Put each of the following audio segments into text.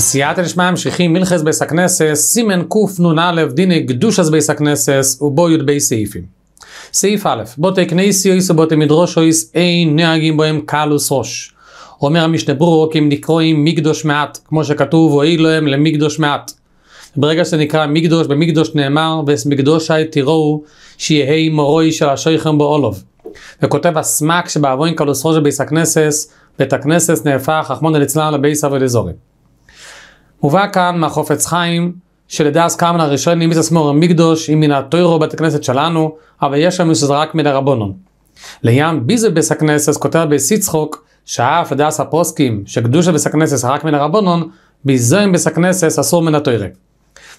סייעתא נשמע המשיכים מלכס בייס הכנסס, סימן קנ"א דיני קדושס בייס הכנסס ובו י"ב סעיפים. סעיף א', בותי כנסיוס ובותי מדרושויס אין נהגים בהם קלוס ראש. אומר המשנה ברורו כי הם נקרואים מקדוש מעט, כמו שכתוב, הואיל הם למקדוש מעט. ברגע שזה נקרא מקדוש, במקדוש נאמר, וסמקדושי תראו שיהי מורוי של השויכם באולוב. וכותב הסמק שבעוון קלוס ראש בייס הכנסס, בית הכנסת נהפך, אחמונא ליצלן לבייס אבו דזורי. הובא כאן מהחופץ חיים, שלדעס קאמן הראשון נימיס עצמו מקדוש, עם מן הטוירו בית הכנסת שלנו, אבל יש שם מי רק מן הרבונון. לים ביזבס הכנסת כותב צחוק, שאף לדעס הפוסקים, שקדושה הכנסת רק מן הרבונון, ביזוים הכנסת אסור מן הטוירה.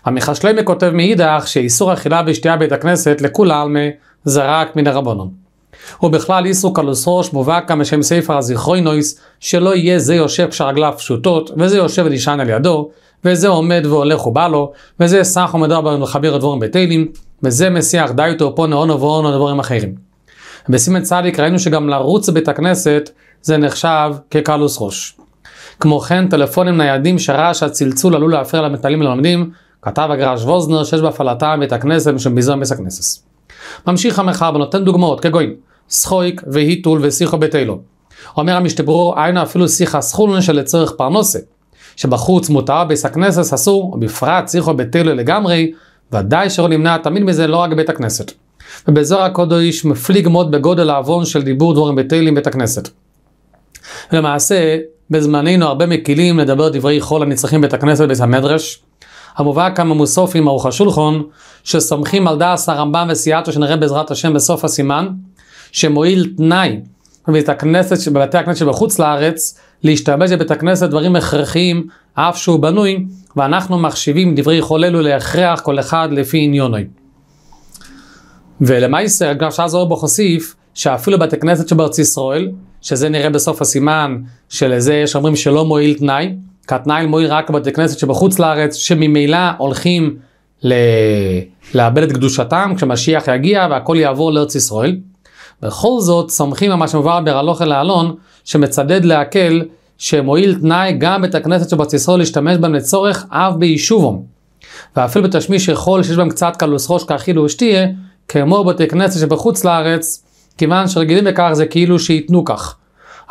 המחשלמי כותב מאידך שאיסור אכילה ושתייה בית הכנסת לכולה עלמה אה, זה רק מן הרבונון. ובכלל איסרו כלוסרוש מובא כאן בשם ספר הזיכרוינויס, שלא יהיה זה יושב כשהרגליו פשוטות, וזה יושב ונשען על ידו, וזה עומד והולך ובא לו, וזה סך ומדבר בנו לחביר הדבורים בתהילים, וזה מסיח דייתו פה נאונו ואונו דבורים אחרים. בסימן צדיק ראינו שגם לרוץ בית הכנסת זה נחשב כקלוס ראש. כמו כן, טלפונים ניידים שרעש הצלצול עלול להפריע למטלים ולמלמדים, כתב הגרש ווזנר שיש בהפעלתם בית הכנסת משום ביזיון מס הכנסת. ממשיך המחאה ונותן דוגמאות כגויים. סחויק והיטול ושיחו בתלו. אומר המשתברור, היינו אפילו שיחה סחולון שלצורך פרנוסה, שבחוץ מותר בית הכנסת אסור, ובפרט שיחו בתלו לגמרי, ודאי שלא נמנע תמיד מזה לא רק בית הכנסת. ובזוהר הקודש מפליג מאוד בגודל העוון של דיבור דבורים בתלו עם בית הכנסת. למעשה, בזמננו הרבה מקילים לדבר דברי חול הנצרכים בית הכנסת בית המדרש. המובא כמה מוסופים ארוך השולחון, שסומכים על דעש הרמב"ם וסייעתו שנראה בעזרת השם בסוף הסימן, שמועיל תנאי בבית הכנסת, בבתי הכנסת שבחוץ לארץ, להשתמש בבית הכנסת דברים הכרחיים, אף שהוא בנוי, ואנחנו מחשיבים דברי כל אלו להכרח כל אחד לפי עניונוי. ולמעשה, הרב שאז אורבו חוסיף, שאפילו בתי כנסת שבארץ ישראל, שזה נראה בסוף הסימן שלזה שאומרים שלא מועיל תנאי, כי התנאי מועיל רק בתי כנסת שבחוץ לארץ, שממילא הולכים ל... לאבד את קדושתם כשמשיח יגיע והכל יעבור לארץ ישראל. בכל זאת סומכים על מה שמובא ברלוך אל האלון, שמצדד להקל, שמועיל תנאי גם בית הכנסת שבתסיסו להשתמש בהם לצורך אב ביישובם. ואפילו בתשמיש יכול שיש בהם קצת קלוס ראש כאכילו ושתיה, כמו בתי כנסת שבחוץ לארץ, כיוון שרגילים לכך זה כאילו שייתנו כך.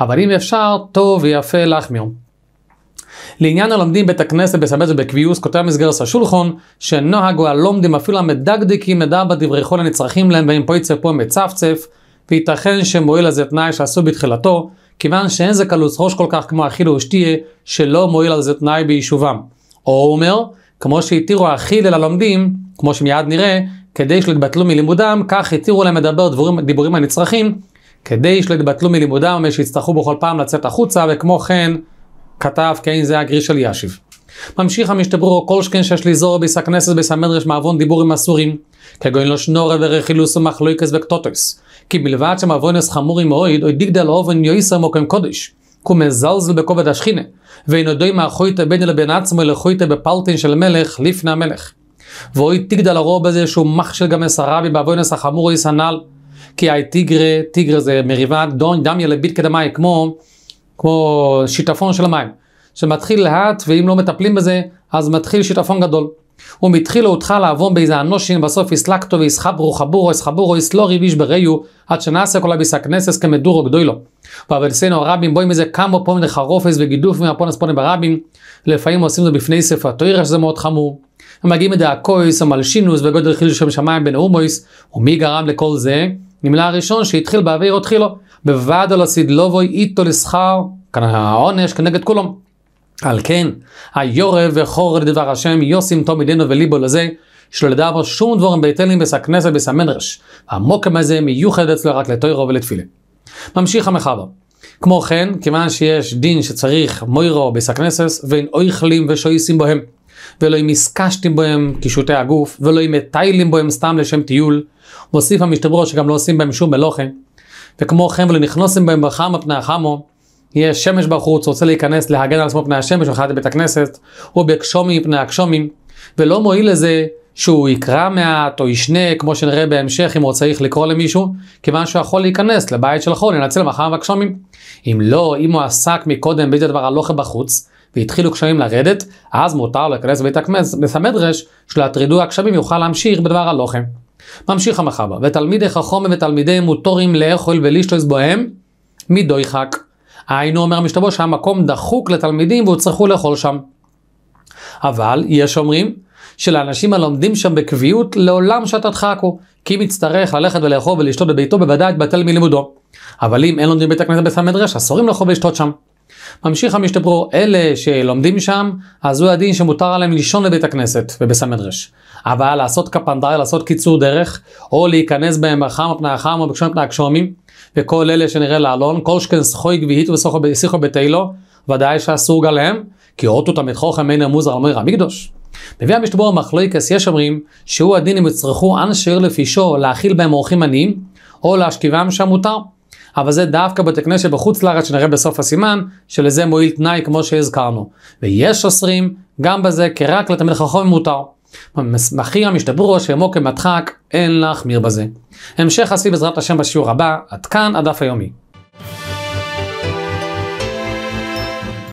אבל אם אפשר, טוב ויפה להחמיר. לעניין הלומדים בית הכנסת בסבז ובקביוס, כותב מסגרס השולחון, שנוהגו הלומדים אפילו המדקדקים מדע בדברי חול הנצרכים להם ואם פה יצא פה מצפצף, וייתכן שמועיל על זה תנאי שעשו בתחילתו, כיוון שאין זה קלוץ ראש כל כך כמו אכיל ושתיה, שלא מועיל על זה תנאי ביישובם. או הוא אומר, כמו שהתירו אכיל אל הלומדים, כמו שמיד נראה, כדי שלא יתבטלו מלימודם, כך התירו להם לדבר דבורים, דיבורים הנצרכים, כדי שלא יתבטלו מלימודם, ושיצטרכו בכל פעם לצאת החוצה, וכמו כן, כתב, כן זה הגריש של ישיב. ממשיך המשתברור כל שכן שיש לזור ביס הכנסת ביס המדרש מעוון דיבורים אסורים, כגון לא לשנורא ורכילוס ומחלויקס וקטוטוס, כי מלבד שמעוונס חמורים מאויד, אוי דיגדל אובן יויסר מוקם קודש, כו מזלזל בכובד השכינה, ואינו דוי מהחויטה בינו לבין עצמו לחויטה בפלטין של מלך לפני המלך. ואוי תגדל הרוב בזה שהוא מחשל גם מסרבי בעוונס החמור איס הנ"ל, כי האי תיגרה, תיגרה זה מריבה, דון דמיה לביט כדמי, כמו, כמו שיטפון של המים. שמתחיל לאט, ואם לא מטפלים בזה, אז מתחיל שיטפון גדול. ומתחילו אותך לעבור באיזה אנושין, בסוף יסלקטו ויסחברו חבורו, יסחבורו, יסלורי וישבריו, עד שנעשה כל הביס הכנסס כמדורו גדולו. סיינו הרבים בואי מזה קמו פה מן חרופס וגידוף מהפונס פונים ברבים, לפעמים עושים זה בפני ספר התוירה שזה מאוד חמור. הם מגיעים מדי הכויס, המלשינוס וגודל חיל שם שמיים בנאומויס, ומי גרם לכל זה? נמלא הראשון שהתחיל באוויר התחילו, בוועד על הסדלובוי איתו לסחר, כנראה העונש כנגד כולם. על כן, היורב וחור לדבר השם, יוסים תום תומידינו וליבו לזה, שלא לדבר שום עם בית אלים בסכנסת בסמנרש. המוקם הזה מיוחד אצלו רק לטוירו ולתפילה. ממשיך המחבר. כמו כן, כיוון שיש דין שצריך מוירו בסכנסס, ואין אויכלים ושויסים בהם, ולא אם הסקשתים בהם קישוטי הגוף, ולא אם מטיילים בהם סתם לשם טיול, מוסיף המשתברו שגם לא עושים בהם שום מלוכה, וכמו כן ולא נכנסים בהם בחם פני החמו, יש שמש בחוץ, רוצה להיכנס להגן על עצמו פני השמש, הוא בית הכנסת, הוא בקשומי מפני הקשומים, ולא מועיל לזה שהוא יקרא מעט או ישנה, כמו שנראה בהמשך, אם הוא צריך לקרוא למישהו, כיוון שהוא יכול להיכנס לבית של חול, לנצל מחר והגשומים. אם לא, אם הוא עסק מקודם בית הדבר הלוכה בחוץ, והתחילו קשמים לרדת, אז מותר לו להיכנס לבית הכנסת, המדרש, שלהטרידו הקשמים יוכל להמשיך בדבר הלוכה. ממשיך המחבר, ותלמידי חכומה ותלמידי מוטורים לאכול ולשלוס בוהם, מדויחק. היינו אומר המשתבש שהמקום דחוק לתלמידים והוא צריכו לאכול שם. אבל יש אומרים שלאנשים הלומדים שם בקביעות לעולם שאתה חכו, כי אם יצטרך ללכת ולאכול ולשתות בביתו בוודאי יתבטל מלימודו. אבל אם אין לומדים בבית הכנסת בס"ד, אסורים לאכול ולשתות שם. ממשיך המשתברו, אלה שלומדים שם, אז הוא הדין שמותר עליהם לישון לבית הכנסת ובסמדרש. אבל לעשות קפנדרי, לעשות קיצור דרך, או להיכנס בהם בחם מפני החם או בקשום מפני הגשומים, וכל אלה שנראה לאלון, כל שכן סחוי גביהית ושיחו בתהילו, ודאי שאסור גם להם, כי אותו תמיד חוכם אין המוזר על מויר המקדוש. מביא המשתבור מחלוקס, יש אומרים שהוא הדין אם יצרכו עיר לפישו להאכיל בהם אורחים עניים, או להשכיבם שם מותר. אבל זה דווקא בתי כנסת שבחוץ לארץ שנראה בסוף הסימן, שלזה מועיל תנאי כמו שהזכרנו. ויש אוסרים גם בזה, כי רק לתמיד חכם מותר. מסמכי המשתברו שימו כמדחק, אין להחמיר בזה. המשך עשי בעזרת השם בשיעור הבא, עד כאן הדף היומי.